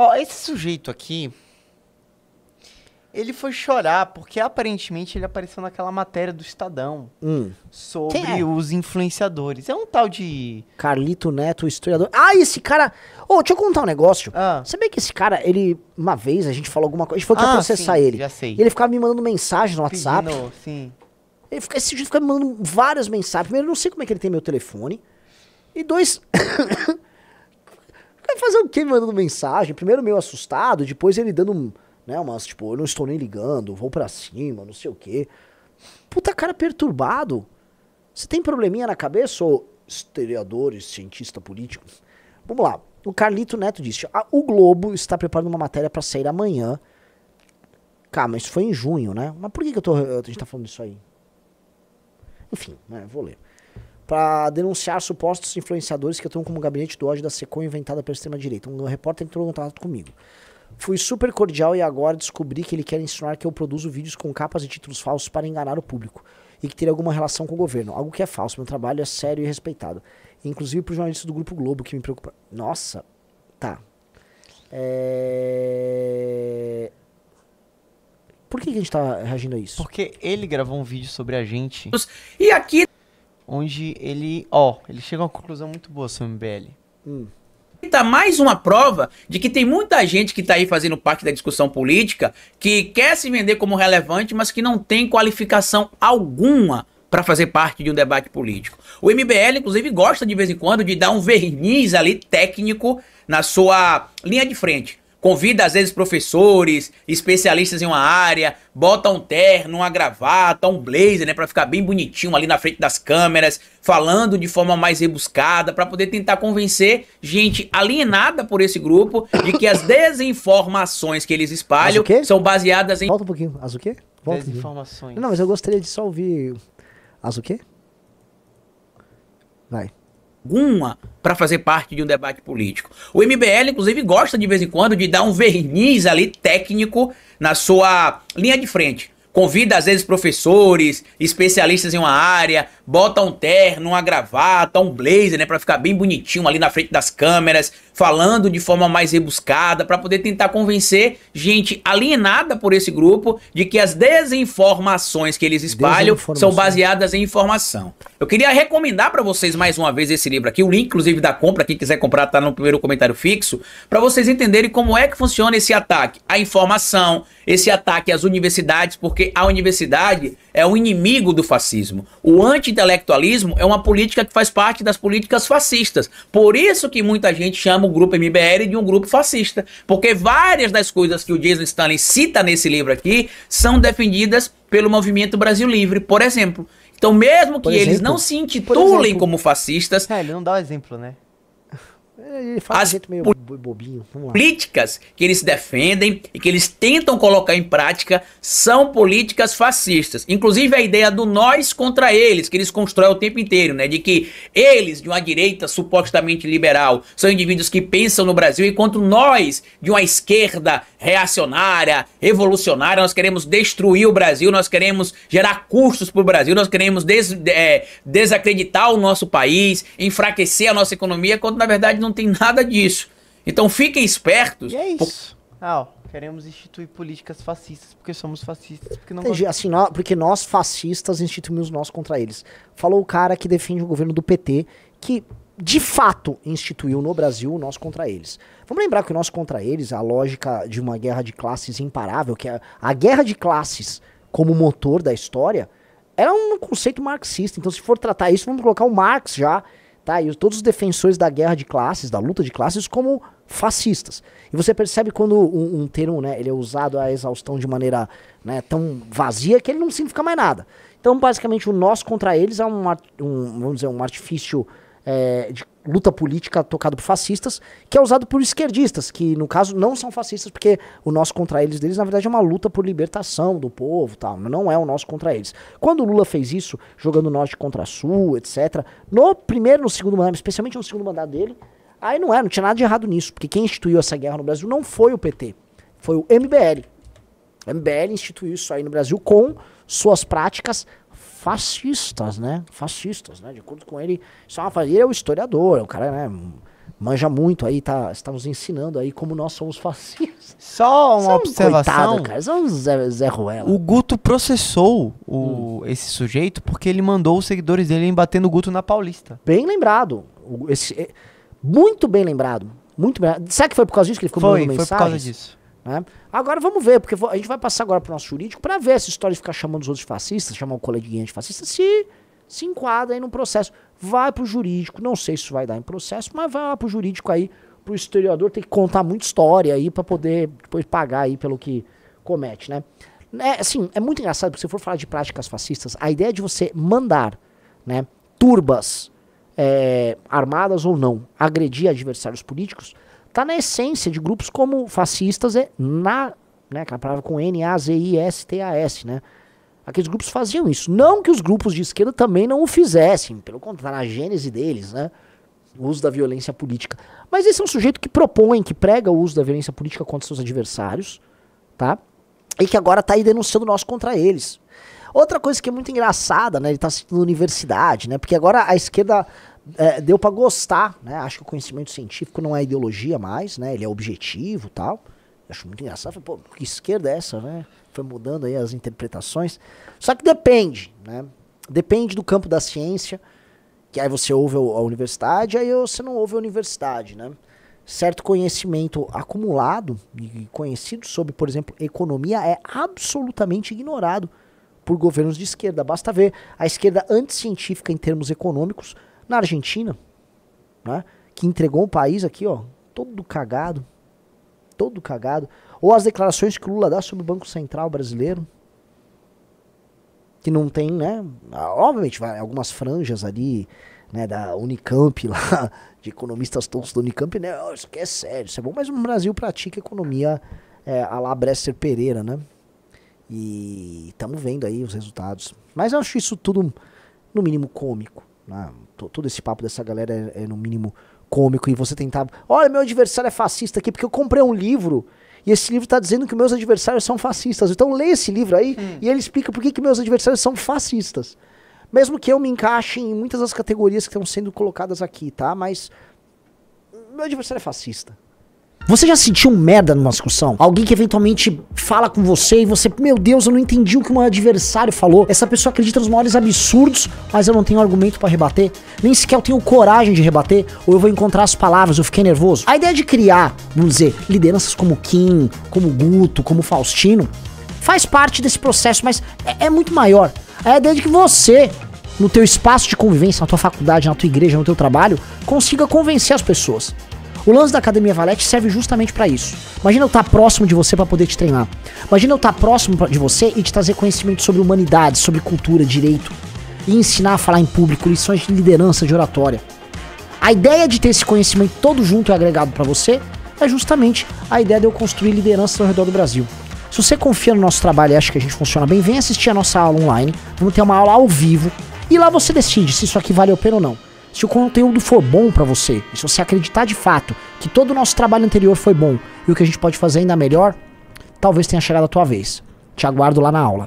Ó, esse sujeito aqui, ele foi chorar porque aparentemente ele apareceu naquela matéria do Estadão hum. sobre é? os influenciadores. É um tal de Carlito Neto, historiador. Ah, esse cara. Ô, oh, deixa eu contar um negócio. Ah. Sabia que esse cara, ele uma vez a gente falou alguma coisa, a gente foi ah, processar sim, ele. Já sei. E ele ficava me mandando mensagem no Pedindo, WhatsApp. sim. Ele fica, esse sujeito fica me mandando várias mensagens. Primeiro, eu não sei como é que ele tem meu telefone. E dois, fazer o quê me mandando mensagem? Primeiro meio assustado, depois ele dando, né, umas, tipo, eu não estou nem ligando, vou para cima, não sei o quê. Puta cara perturbado. Você tem probleminha na cabeça, ô historiadores, cientista político? Vamos lá. O Carlito Neto disse: ah, o Globo está preparando uma matéria para sair amanhã. Cara, mas isso foi em junho, né? Mas por que, que eu tô, a gente tá falando isso aí? Enfim, né, vou ler para denunciar supostos influenciadores que atuam como gabinete do ódio da SECOM inventada pela extrema-direita. Um repórter entrou em contato comigo. Fui super cordial e agora descobri que ele quer ensinar que eu produzo vídeos com capas e títulos falsos para enganar o público e que teria alguma relação com o governo. Algo que é falso. Meu trabalho é sério e respeitado. Inclusive para os jornalistas do Grupo Globo que me preocupa. Nossa, tá. É... Por que, que a gente está reagindo a isso? Porque ele gravou um vídeo sobre a gente. E aqui onde ele, ó, ele chega a uma conclusão muito boa sobre o MBL. Hum. Tá mais uma prova de que tem muita gente que tá aí fazendo parte da discussão política que quer se vender como relevante, mas que não tem qualificação alguma para fazer parte de um debate político. O MBL, inclusive, gosta de vez em quando de dar um verniz ali técnico na sua linha de frente. Convida às vezes professores, especialistas em uma área, bota um terno, uma gravata, um blazer, né, para ficar bem bonitinho ali na frente das câmeras, falando de forma mais rebuscada, para poder tentar convencer gente alienada por esse grupo de que as desinformações que eles espalham são baseadas em Volta um pouquinho, as o quê? Volta desinformações. Não, mas eu gostaria de só ouvir as o quê? Vai alguma para fazer parte de um debate político. O MBL, inclusive, gosta de vez em quando de dar um verniz ali técnico na sua linha de frente. Convida às vezes professores, especialistas em uma área, bota um terno, uma gravata, um blazer, né, para ficar bem bonitinho ali na frente das câmeras, falando de forma mais rebuscada para poder tentar convencer gente alienada por esse grupo de que as desinformações que eles espalham são baseadas em informação. Eu queria recomendar para vocês mais uma vez esse livro aqui, o link inclusive da compra, quem quiser comprar tá no primeiro comentário fixo, para vocês entenderem como é que funciona esse ataque à informação, esse ataque às universidades, porque porque a universidade é o inimigo do fascismo. O anti-intelectualismo é uma política que faz parte das políticas fascistas. Por isso que muita gente chama o grupo MBL de um grupo fascista, porque várias das coisas que o Jason Stanley cita nesse livro aqui são defendidas pelo movimento Brasil Livre, por exemplo. Então, mesmo que exemplo, eles não se intitulem exemplo, como fascistas. É, ele não dá o um exemplo, né? Ele fala As jeito meio bobinho. Políticas que eles defendem e que eles tentam colocar em prática são políticas fascistas. Inclusive a ideia do nós contra eles, que eles constroem o tempo inteiro, né? De que eles, de uma direita supostamente liberal, são indivíduos que pensam no Brasil, enquanto nós, de uma esquerda reacionária, revolucionária, nós queremos destruir o Brasil, nós queremos gerar custos para o Brasil, nós queremos des é, desacreditar o nosso país, enfraquecer a nossa economia, quando na verdade não tem nada disso. Então fiquem espertos. E é isso. Por... Ah, queremos instituir políticas fascistas porque somos fascistas. Porque, não Entendi, assim, nós, porque nós, fascistas, instituímos nós contra eles. Falou o cara que defende o governo do PT, que de fato instituiu no Brasil o nós contra eles. Vamos lembrar que o nós contra eles, a lógica de uma guerra de classes imparável, que é a guerra de classes como motor da história, era um conceito marxista. Então, se for tratar isso, vamos colocar o Marx já tá? E todos os defensores da guerra de classes, da luta de classes, como fascistas. E você percebe quando um, um termo, né, ele é usado à exaustão de maneira né, tão vazia que ele não significa mais nada. Então, basicamente, o nós contra eles é um, um vamos dizer, um artifício é, de luta política tocado por fascistas, que é usado por esquerdistas, que no caso não são fascistas, porque o nosso contra eles deles, na verdade, é uma luta por libertação do povo, tal, não é o nosso contra eles. Quando o Lula fez isso, jogando norte contra sul, etc., no primeiro, no segundo mandato, especialmente no segundo mandato dele, aí não é, não tinha nada de errado nisso, porque quem instituiu essa guerra no Brasil não foi o PT, foi o MBL. O MBL instituiu isso aí no Brasil com suas práticas fascistas, né? Fascistas, né? De acordo com ele, só é uma ele é o historiador, o é cara, né? Manja muito aí, tá, está nos ensinando aí como nós somos fascistas. Só uma é observação. Coitado, cara. Somos Zé, Zé Ruela. O Guto processou o, hum. esse sujeito porque ele mandou os seguidores dele embatendo o Guto na Paulista. Bem lembrado. esse, é, muito bem lembrado. Muito bem. Será que foi por causa disso que ele ficou foi, mandando mensagens? Foi por causa disso. Né? Agora vamos ver, porque a gente vai passar agora para o nosso jurídico para ver essa história de ficar chamando os outros de fascistas, chamar o coleguinha de fascista, se se enquadra aí num processo. Vai para o jurídico, não sei se isso vai dar em processo, mas vai lá para o jurídico aí, para o historiador ter que contar muita história aí para poder depois pagar aí pelo que comete, né? É, assim, é muito engraçado, porque se for falar de práticas fascistas, a ideia é de você mandar né, turbas é, armadas ou não agredir adversários políticos Está na essência de grupos como fascistas, é na, né, aquela palavra com N-A-Z-I-S-T-A-S, né? Aqueles grupos faziam isso. Não que os grupos de esquerda também não o fizessem, pelo contrário, tá na gênese deles, né? O uso da violência política. Mas esse é um sujeito que propõe, que prega o uso da violência política contra seus adversários, tá? E que agora está aí denunciando nós contra eles. Outra coisa que é muito engraçada, né? Ele está sendo universidade, né? Porque agora a esquerda é, deu para gostar, né? Acho que o conhecimento científico não é ideologia mais, né? Ele é objetivo tal. Acho muito engraçado. Falei, pô, que esquerda é essa, né? Foi mudando aí as interpretações. Só que depende, né? Depende do campo da ciência, que aí você ouve a universidade, aí você não ouve a universidade, né? Certo conhecimento acumulado e conhecido sobre, por exemplo, economia é absolutamente ignorado por governos de esquerda. Basta ver a esquerda anticientífica em termos econômicos na Argentina, né, que entregou o país aqui, ó, todo cagado, todo cagado. Ou as declarações que o Lula dá sobre o Banco Central brasileiro, que não tem, né, obviamente, algumas franjas ali, né, da Unicamp lá, de economistas todos da Unicamp, né, oh, isso aqui é sério, isso é bom, mas o Brasil pratica economia é, a lá Bresser Pereira, né, e estamos vendo aí os resultados. Mas eu acho isso tudo, no mínimo, cômico. Né? Todo esse papo dessa galera é, é, no mínimo cômico e você tentar. Olha, meu adversário é fascista aqui porque eu comprei um livro. E esse livro está dizendo que meus adversários são fascistas. Então lê esse livro aí hum. e ele explica por que, que meus adversários são fascistas. Mesmo que eu me encaixe em muitas das categorias que estão sendo colocadas aqui, tá? Mas meu adversário é fascista. Você já sentiu merda numa discussão? Alguém que eventualmente fala com você e você, meu Deus, eu não entendi o que meu adversário falou. Essa pessoa acredita nos maiores absurdos, mas eu não tenho argumento para rebater. Nem sequer eu tenho coragem de rebater, ou eu vou encontrar as palavras, eu fiquei nervoso. A ideia de criar, vamos dizer, lideranças como Kim, como Guto, como Faustino, faz parte desse processo, mas é, é muito maior. É a ideia de que você, no teu espaço de convivência, na tua faculdade, na tua igreja, no teu trabalho, consiga convencer as pessoas. O lance da Academia Valete serve justamente para isso. Imagina eu estar tá próximo de você para poder te treinar. Imagina eu estar tá próximo de você e te trazer conhecimento sobre humanidade, sobre cultura, direito. E ensinar a falar em público, lições de liderança, de oratória. A ideia de ter esse conhecimento todo junto e agregado para você é justamente a ideia de eu construir liderança ao redor do Brasil. Se você confia no nosso trabalho e acha que a gente funciona bem, vem assistir a nossa aula online. Vamos ter uma aula ao vivo. E lá você decide se isso aqui vale a pena ou não. Se o conteúdo for bom para você, se você acreditar de fato que todo o nosso trabalho anterior foi bom e o que a gente pode fazer ainda melhor, talvez tenha chegado a tua vez. Te aguardo lá na aula.